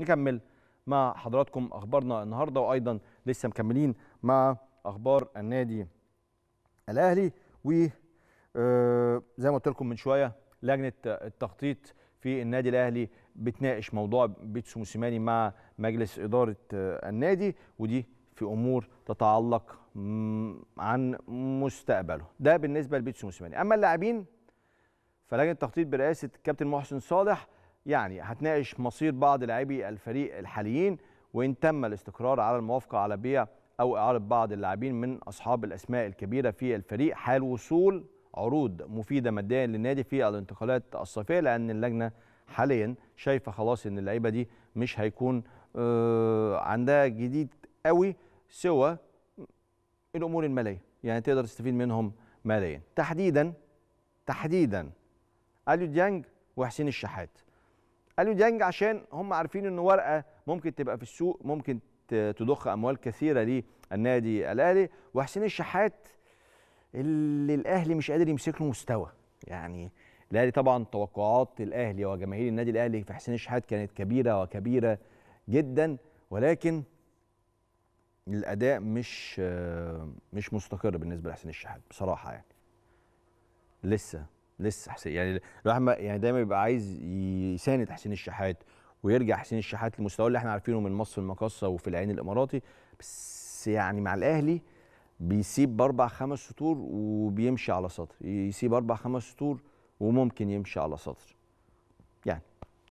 نكمل مع حضراتكم اخبارنا النهارده وايضا لسه مكملين مع اخبار النادي الاهلي و آه، زي ما قلت لكم من شويه لجنه التخطيط في النادي الاهلي بتناقش موضوع بيتسو موسيماني مع مجلس اداره آه، النادي ودي في امور تتعلق عن مستقبله ده بالنسبه لبيتسو موسيماني اما اللاعبين فلجنه التخطيط برئاسه الكابتن محسن صالح يعني هتناقش مصير بعض لاعبي الفريق الحاليين وان تم الاستقرار على الموافقه على بيع او اعاره بعض اللاعبين من اصحاب الاسماء الكبيره في الفريق حال وصول عروض مفيده ماديا للنادي في الانتقالات الصيفيه لان اللجنه حاليا شايفه خلاص ان اللعيبه دي مش هيكون آه، عندها جديد قوي سوى الامور الماليه يعني تقدر تستفيد منهم ماليا تحديدا تحديدا اليو ديانج وحسين الشحات قالوا ديانج عشان هم عارفين انه ورقه ممكن تبقى في السوق ممكن تضخ اموال كثيره للنادي الاهلي وحسين الشحات اللي الاهلي مش قادر يمسك له مستوى يعني الاهلي طبعا توقعات الاهلي وجماهير النادي الاهلي في حسين الشحات كانت كبيره وكبيره جدا ولكن الاداء مش مش مستقر بالنسبه لحسين الشحات بصراحه يعني لسه لسه حسين يعني الواحد يعني دايما بيبقى عايز يساند حسين الشحات ويرجع حسين الشحات لمستواه اللي احنا عارفينه من مصر المقاصه وفي العين الاماراتي بس يعني مع الاهلي بيسيب اربع خمس سطور وبيمشي على سطر يسيب اربع خمس سطور وممكن يمشي على سطر يعني